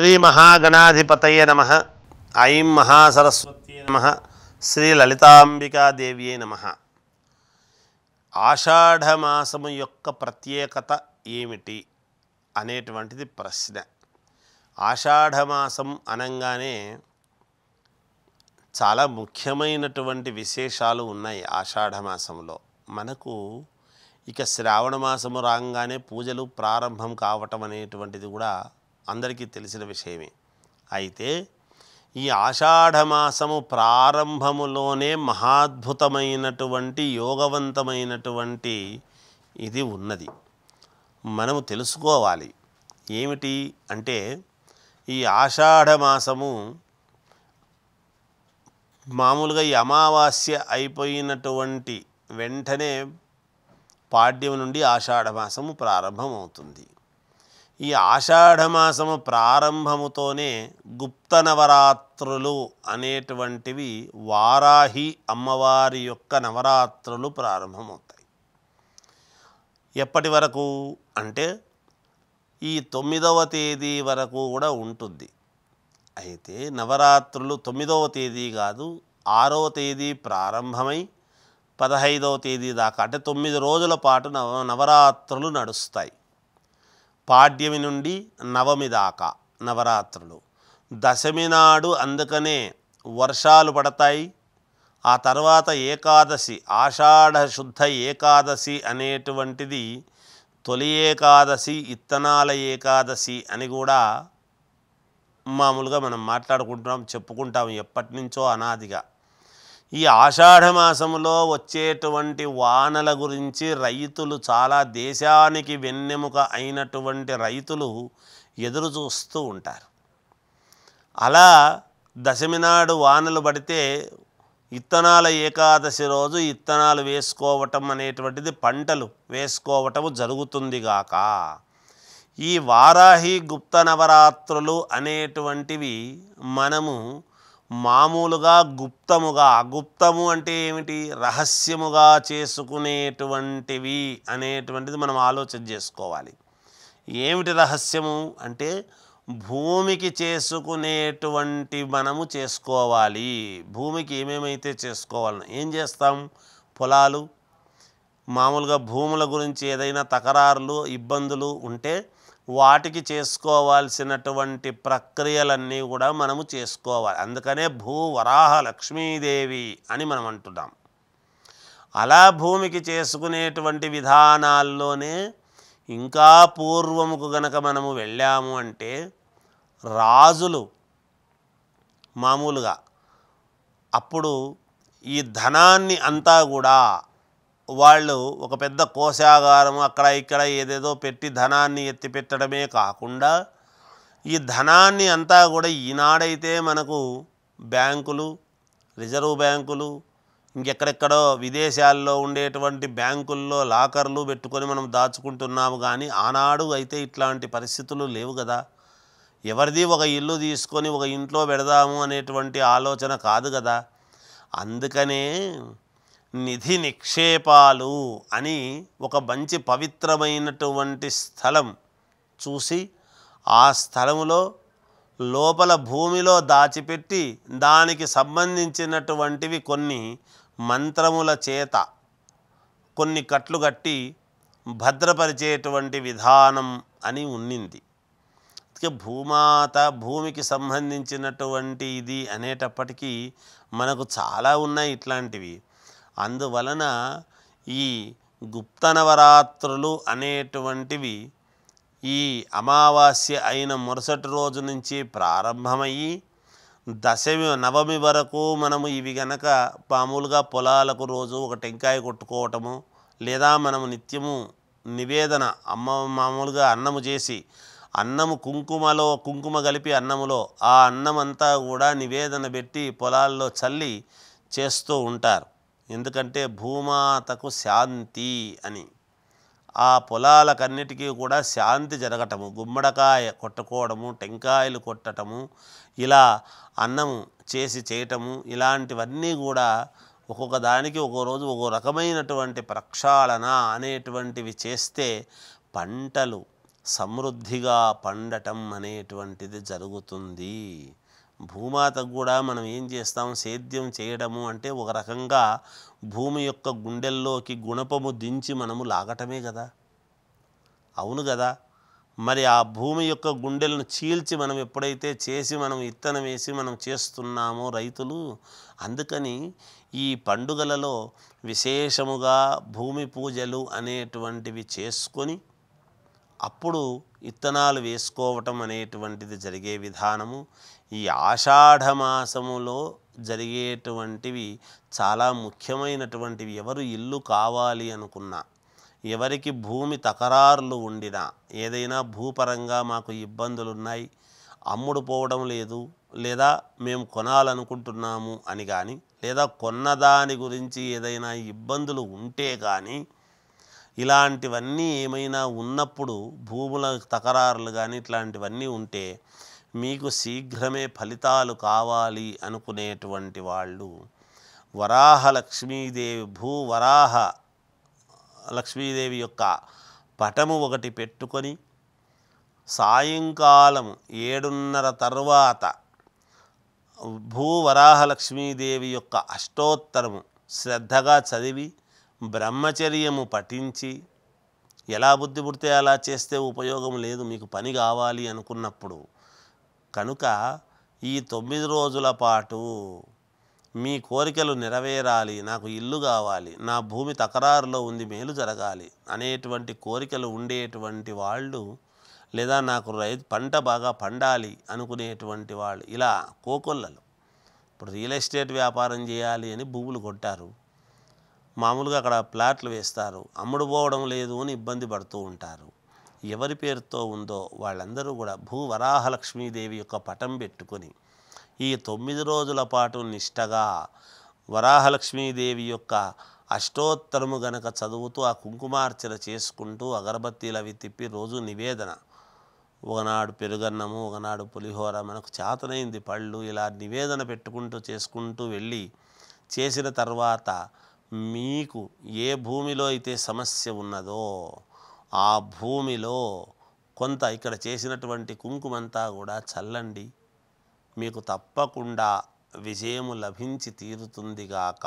శ్రీ మహాగణాధిపతయ నమ ఐం మహాసరస్వత్యే నమ శ్రీ లలితాంబికాదేవ్యే నమ ఆషాఢమాసము యొక్క ప్రత్యేకత ఏమిటి అనేటువంటిది ప్రశ్న ఆషాఢమాసం అనగానే చాలా ముఖ్యమైనటువంటి విశేషాలు ఉన్నాయి ఆషాఢమాసంలో మనకు ఇక శ్రావణ మాసము రాగానే పూజలు ప్రారంభం కావటం అనేటువంటిది కూడా అందరికీ తెలిసిన విషయమే అయితే ఈ ఆషాఢమాసము ప్రారంభములోనే మహాద్భుతమైనటువంటి యోగవంతమైనటువంటి ఇది ఉన్నది మనము తెలుసుకోవాలి ఏమిటి అంటే ఈ ఆషాఢమాసము మామూలుగా ఈ అమావాస్య అయిపోయినటువంటి వెంటనే పాడ్యం నుండి ఆషాఢమాసము ప్రారంభమవుతుంది ఈ ఆషాఢమాసము ప్రారంభముతోనే గుప్త నవరాత్రులు అనేటువంటివి వారాహి అమ్మవారి యొక్క నవరాత్రులు ప్రారంభమవుతాయి ఎప్పటి వరకు అంటే ఈ తొమ్మిదవ తేదీ వరకు కూడా ఉంటుంది అయితే నవరాత్రులు తొమ్మిదవ తేదీ కాదు ఆరవ తేదీ ప్రారంభమై పదహైదవ తేదీ దాకా అంటే తొమ్మిది రోజుల పాటు నవ నవరాత్రులు నడుస్తాయి పాడ్యమి నుండి నవమి దాకా నవరాత్రులు దశమి నాడు అందుకనే వర్షాలు పడతాయి ఆ తర్వాత ఏకాదశి ఆషాఢ శుద్ధ ఏకాదశి అనేటువంటిది తొలి ఏకాదశి ఇత్తనాల ఏకాదశి అని కూడా మామూలుగా మనం మాట్లాడుకుంటున్నాం చెప్పుకుంటాం ఎప్పటి నుంచో అనాదిగా ఈ ఆషాఢమాసంలో వచ్చేటువంటి వానల గురించి రైతులు చాలా దేశానికి వెన్నెముక అయినటువంటి రైతులు ఎదురు చూస్తూ ఉంటారు అలా దశమి నాడు వానలు పడితే ఇత్తనాల ఏకాదశి రోజు ఇత్తనాలు వేసుకోవటం అనేటువంటిది పంటలు వేసుకోవటం జరుగుతుంది గాక ఈ వారాహి గుప్త నవరాత్రులు అనేటువంటివి మనము మామూలుగా గుప్తముగా గుప్తము అంటే ఏమిటి రహస్యముగా చేసుకునేటువంటివి అనేటువంటిది మనం ఆలోచన చేసుకోవాలి ఏమిటి రహస్యము అంటే భూమికి చేసుకునేటువంటి మనము చేసుకోవాలి భూమికి ఏమేమైతే చేసుకోవాలి ఏం చేస్తాం పొలాలు మామూలుగా భూముల గురించి ఏదైనా తకరారులు ఇబ్బందులు ఉంటే వాటికి చేసుకోవాల్సినటువంటి ప్రక్రియలన్నీ కూడా మనము చేసుకోవాలి అందుకనే భూ వరాహ లక్ష్మీదేవి అని మనం అంటున్నాం అలా భూమికి చేసుకునేటువంటి విధానాల్లోనే ఇంకా పూర్వముకు గనక మనము వెళ్ళాము అంటే రాజులు మామూలుగా అప్పుడు ఈ ధనాన్ని అంతా కూడా వాళ్ళు ఒక పెద్ద కోశాగారం అక్కడ ఇక్కడ ఏదేదో పెట్టి ధనాన్ని ఎత్తిపెట్టడమే కాకుండా ఈ ధనాన్ని అంతా కూడా ఈనాడైతే మనకు బ్యాంకులు రిజర్వ్ బ్యాంకులు ఇంకెక్కడెక్కడో విదేశాల్లో ఉండేటువంటి బ్యాంకుల్లో లాకర్లు పెట్టుకొని మనం దాచుకుంటున్నాము కానీ ఆనాడు అయితే ఇట్లాంటి పరిస్థితులు లేవు కదా ఎవరిది ఒక ఇల్లు తీసుకొని ఒక ఇంట్లో పెడదాము అనేటువంటి ఆలోచన కాదు కదా అందుకనే నిధి నిక్షేపాలు అని ఒక మంచి పవిత్రమైనటువంటి స్థలం చూసి ఆ స్థలములో లోపల భూమిలో దాచిపెట్టి దానికి సంబంధించినటువంటివి కొన్ని మంత్రముల చేత కొన్ని కట్లు కట్టి భద్రపరిచేటువంటి విధానం అని ఉండింది అందుకే భూమాత భూమికి సంబంధించినటువంటి ఇది అనేటప్పటికీ మనకు చాలా ఉన్నాయి ఇట్లాంటివి అందువలన ఈ గుప్తనవరాత్రులు అనేటువంటివి ఈ అమావాస్య అయిన మరుసటి రోజు నుంచి ప్రారంభమయ్యి దశమి నవమి వరకు మనము ఇవి గనక మామూలుగా పొలాలకు రోజు ఒక టెంకాయ కొట్టుకోవటము లేదా మనము నిత్యము నివేదన అమ్మ మామూలుగా అన్నము చేసి అన్నము కుంకుమలో కుంకుమ కలిపి అన్నములో ఆ అన్నమంతా కూడా నివేదన పెట్టి పొలాల్లో చల్లి చేస్తూ ఉంటారు ఎందుకంటే భూమాతకు శాంతి అని ఆ పొలాలకన్నిటికీ కూడా శాంతి జరగటము గుమ్మడకాయ కొట్టుకోవడము టెంకాయలు కొట్టటము ఇలా అన్నము చేసి చేయటము ఇలాంటివన్నీ కూడా ఒక్కొక్క దానికి ఒక్కో రోజు ఒక్కో రకమైనటువంటి ప్రక్షాళన అనేటువంటివి చేస్తే పంటలు సమృద్ధిగా పండటం అనేటువంటిది జరుగుతుంది భూమాతకు కూడా మనం ఏం చేస్తాం సేద్యం చేయడము అంటే ఒక రకంగా భూమి యొక్క గుండెల్లోకి గుణపము దించి మనము లాగటమే కదా అవును కదా మరి ఆ భూమి యొక్క గుండెలను చీల్చి మనం ఎప్పుడైతే చేసి మనం ఇత్తనం వేసి మనం చేస్తున్నామో రైతులు అందుకని ఈ పండుగలలో విశేషముగా భూమి పూజలు అనేటువంటివి చేసుకొని అప్పుడు ఇత్తనాలు వేసుకోవటం అనేటువంటిది జరిగే విధానము ఈ ఆషాఢమాసములో జరిగేటువంటివి చాలా ముఖ్యమైనటువంటివి ఎవరు ఇల్లు కావాలి అనుకున్నా ఎవరికి భూమి తకరారులు ఉండినా ఏదైనా భూపరంగా మాకు ఇబ్బందులు ఉన్నాయి అమ్ముడు పోవడం లేదు లేదా మేము కొనాలనుకుంటున్నాము అని కానీ లేదా కొన్నదాని గురించి ఏదైనా ఇబ్బందులు ఉంటే కానీ ఇలాంటివన్నీ ఏమైనా ఉన్నప్పుడు భూముల తకరారులు కానీ ఇట్లాంటివన్నీ ఉంటే మీకు శీఘ్రమే ఫలితాలు కావాలి అనుకునేటువంటి వాళ్ళు వరాహ లక్ష్మీదేవి భూ వరాహ లక్ష్మీదేవి యొక్క పటము ఒకటి పెట్టుకొని సాయంకాలం ఏడున్నర తరువాత భూ లక్ష్మీదేవి యొక్క అష్టోత్తరము శ్రద్ధగా చదివి బ్రహ్మచర్యము పఠించి ఎలా బుద్ధి పుడితే అలా చేస్తే ఉపయోగం లేదు మీకు పని కావాలి అనుకున్నప్పుడు కనుక ఈ తొమ్మిది రోజుల పాటు మీ కోరికలు నెరవేరాలి నాకు ఇల్లు కావాలి నా భూమి తకరారులో ఉంది మేలు జరగాలి అనేటువంటి కోరికలు ఉండేటువంటి వాళ్ళు లేదా నాకు రైతు పంట బాగా పండాలి అనుకునేటువంటి వాళ్ళు ఇలా కోకొల్లలు ఇప్పుడు రియల్ ఎస్టేట్ వ్యాపారం చేయాలి అని భూములు కొట్టారు మామూలుగా అక్కడ ప్లాట్లు వేస్తారు అమ్ముడుపోవడం లేదు అని ఇబ్బంది పడుతూ ఉంటారు ఎవరి పేరుతో ఉందో వాళ్ళందరూ కూడా భూ వరాహలక్ష్మీదేవి యొక్క పటం పెట్టుకొని ఈ తొమ్మిది రోజుల పాటు నిష్టగా వరాహలక్ష్మీదేవి యొక్క అష్టోత్తరము గనక చదువుతూ ఆ కుంకుమార్చన చేసుకుంటూ అగరబత్తీలు అవి తిప్పి రోజు నివేదన ఒకనాడు పెరుగన్నము ఒకనాడు పులిహోర మనకు చేతనైంది పళ్ళు ఇలా నివేదన పెట్టుకుంటూ చేసుకుంటూ వెళ్ళి చేసిన తర్వాత మీకు ఏ భూమిలో అయితే సమస్య ఉన్నదో ఆ భూమిలో కొంత ఇక్కడ చేసినటువంటి కుంకుమంతా కూడా చల్లండి మీకు తప్పకుండా విజయము లభించి తీరుతుందిగాక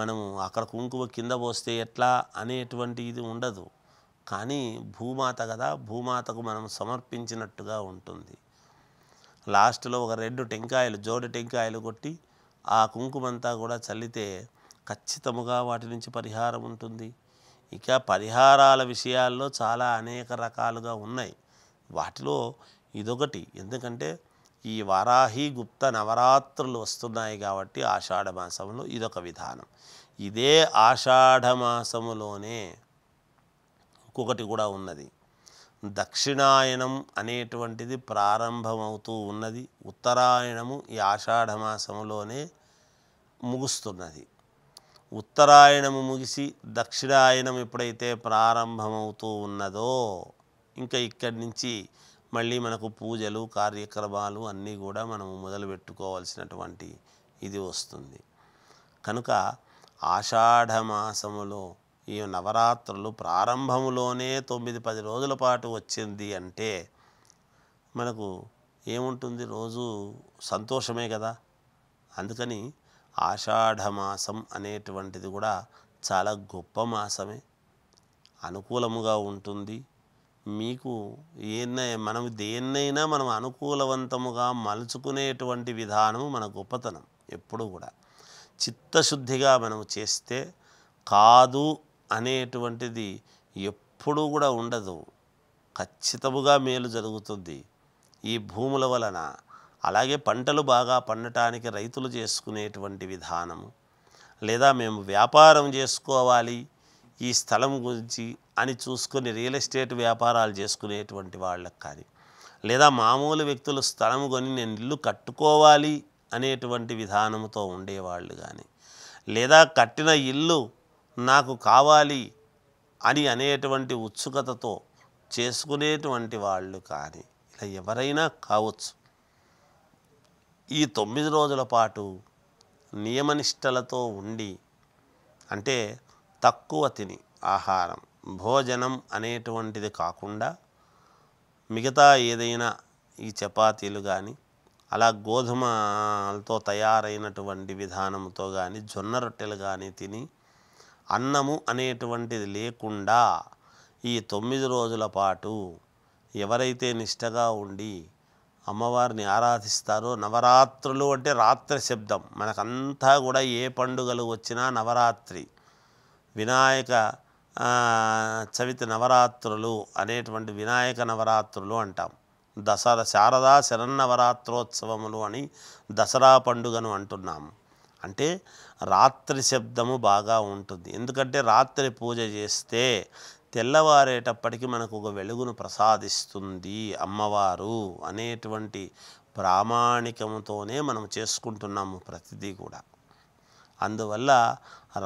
మనము అక్కడ కుంకుమ కింద పోస్తే ఎట్లా అనేటువంటి ఇది ఉండదు కానీ భూమాత కదా భూమాతకు మనం సమర్పించినట్టుగా ఉంటుంది లాస్ట్లో ఒక రెండు టెంకాయలు జోడు టెంకాయలు కొట్టి ఆ కుంకుమంతా కూడా చల్లితే ఖచ్చితముగా వాటి నుంచి పరిహారం ఉంటుంది ఇక పరిహారాల విషయాల్లో చాలా అనేక రకాలుగా ఉన్నాయి వాటిలో ఇదొకటి ఎందుకంటే ఈ వారాహి గుప్త నవరాత్రులు వస్తున్నాయి కాబట్టి ఆషాఢ మాసంలో ఇదొక విధానం ఇదే ఆషాఢ మాసములోనే ఇంకొకటి కూడా ఉన్నది దక్షిణాయనం అనేటువంటిది ప్రారంభమవుతూ ఉన్నది ఉత్తరాయణము ఈ ఆషాఢ మాసంలోనే ముగుస్తున్నది ఉత్తరాయణము ముగిసి దక్షిణాయనం ఎప్పుడైతే ప్రారంభమవుతూ ఉన్నదో ఇంకా ఇక్కడి నుంచి మళ్ళీ మనకు పూజలు కార్యక్రమాలు అన్నీ కూడా మనము మొదలు పెట్టుకోవాల్సినటువంటి ఇది వస్తుంది కనుక ఆషాఢమాసములో ఈ నవరాత్రులు ప్రారంభములోనే తొమ్మిది పది రోజుల పాటు వచ్చింది అంటే మనకు ఏముంటుంది రోజు సంతోషమే కదా అందుకని ఆషాఢమాసం అనేటువంటిది కూడా చాలా గొప్ప మాసమే అనుకూలముగా ఉంటుంది మీకు ఏనై మనం దేన్నైనా మనం అనుకూలవంతముగా మలుచుకునేటువంటి విధానము మన గొప్పతనం ఎప్పుడు కూడా చిత్తశుద్ధిగా మనం చేస్తే కాదు అనేటువంటిది ఎప్పుడు కూడా ఉండదు ఖచ్చితముగా మేలు జరుగుతుంది ఈ భూముల వలన అలాగే పంటలు బాగా పండటానికి రైతులు చేసుకునేటువంటి విధానము లేదా మేము వ్యాపారం చేసుకోవాలి ఈ స్థలం గురించి అని చూసుకుని రియల్ ఎస్టేట్ వ్యాపారాలు చేసుకునేటువంటి వాళ్ళకి కానీ లేదా మామూలు వ్యక్తులు స్థలం కొని నేను ఇల్లు కట్టుకోవాలి అనేటువంటి విధానంతో ఉండేవాళ్ళు కానీ లేదా కట్టిన ఇల్లు నాకు కావాలి అని అనేటువంటి ఉత్సుకతతో చేసుకునేటువంటి వాళ్ళు కానీ ఇలా ఎవరైనా కావచ్చు ఈ తొమ్మిది రోజుల పాటు నియమనిష్టలతో ఉండి అంటే తక్కువ తిని ఆహారం భోజనం అనేటువంటిది కాకుండా మిగతా ఏదైనా ఈ చపాతీలు కానీ అలా గోధుమలతో తయారైనటువంటి విధానంతో కానీ జొన్న రొట్టెలు కానీ తిని అన్నము అనేటువంటిది లేకుండా ఈ తొమ్మిది రోజుల పాటు ఎవరైతే నిష్టగా ఉండి అమ్మవారిని ఆరాధిస్తారు నవరాత్రులు అంటే రాత్రి శబ్దం మనకంతా కూడా ఏ పండుగలు వచ్చినా నవరాత్రి వినాయక చవితి నవరాత్రులు అనేటువంటి వినాయక నవరాత్రులు అంటాం దసరా శారదా శరన్నవరాత్రోత్సవములు అని దసరా పండుగను అంటున్నాము అంటే రాత్రి శబ్దము బాగా ఉంటుంది ఎందుకంటే రాత్రి పూజ చేస్తే తెల్లవారేటప్పటికి మనకు ఒక వెలుగును ప్రసాదిస్తుంది అమ్మవారు అనేటువంటి ప్రామాణికముతోనే మనం చేసుకుంటున్నాము ప్రతిదీ కూడా అందువల్ల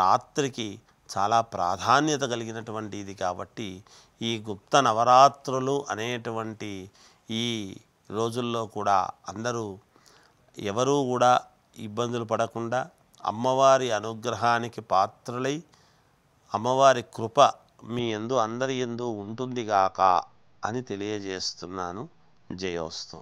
రాత్రికి చాలా ప్రాధాన్యత కలిగినటువంటి ఇది కాబట్టి ఈ గుప్త నవరాత్రులు అనేటువంటి ఈ రోజుల్లో కూడా అందరూ ఎవరూ కూడా ఇబ్బందులు పడకుండా అమ్మవారి అనుగ్రహానికి పాత్రలై అమ్మవారి కృప మీ ఎందు అందరి ఎందు ఉంటుందిగాక అని తెలియజేస్తున్నాను జయోస్తు